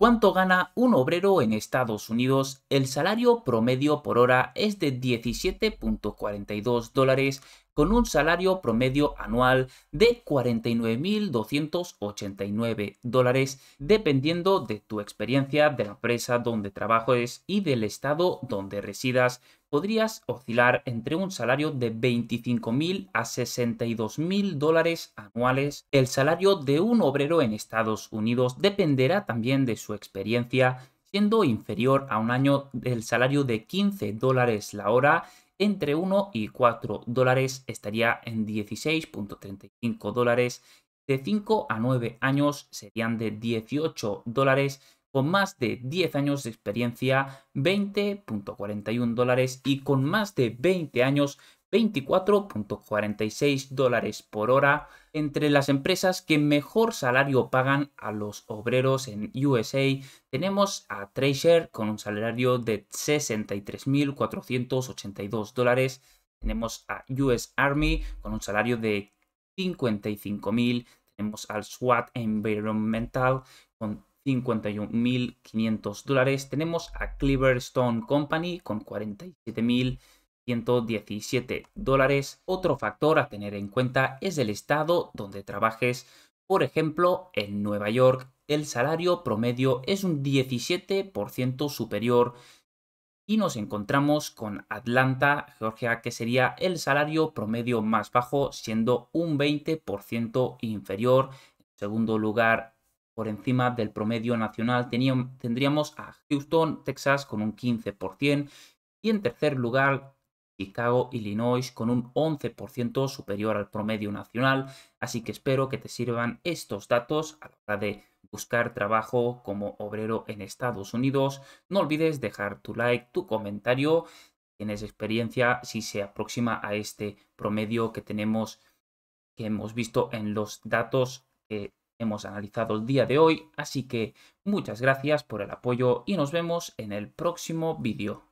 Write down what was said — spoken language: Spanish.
¿Cuánto gana un obrero en Estados Unidos? El salario promedio por hora es de 17.42 dólares con un salario promedio anual de 49.289 dólares dependiendo de tu experiencia, de la empresa donde trabajes y del estado donde residas. Podrías oscilar entre un salario de 25.000 a 62.000 dólares anuales. El salario de un obrero en Estados Unidos dependerá también de su experiencia, siendo inferior a un año del salario de 15 dólares la hora entre 1 y 4 dólares estaría en 16.35 dólares. De 5 a 9 años serían de 18 dólares. Con más de 10 años de experiencia, 20.41 dólares. Y con más de 20 años, 24.46 dólares por hora entre las empresas que mejor salario pagan a los obreros en USA, tenemos a Treasure con un salario de 63.482 dólares. Tenemos a US Army con un salario de 55.000. Tenemos al SWAT Environmental con 51.500 dólares. Tenemos a Stone Company con 47.000 117 dólares. Otro factor a tener en cuenta es el estado donde trabajes. Por ejemplo, en Nueva York el salario promedio es un 17% superior y nos encontramos con Atlanta, Georgia, que sería el salario promedio más bajo, siendo un 20% inferior. En segundo lugar, por encima del promedio nacional, tendríamos a Houston, Texas, con un 15%. Y en tercer lugar, Chicago, Illinois, con un 11% superior al promedio nacional, así que espero que te sirvan estos datos a la hora de buscar trabajo como obrero en Estados Unidos. No olvides dejar tu like, tu comentario, tienes experiencia si se aproxima a este promedio que tenemos, que hemos visto en los datos que hemos analizado el día de hoy. Así que muchas gracias por el apoyo y nos vemos en el próximo vídeo.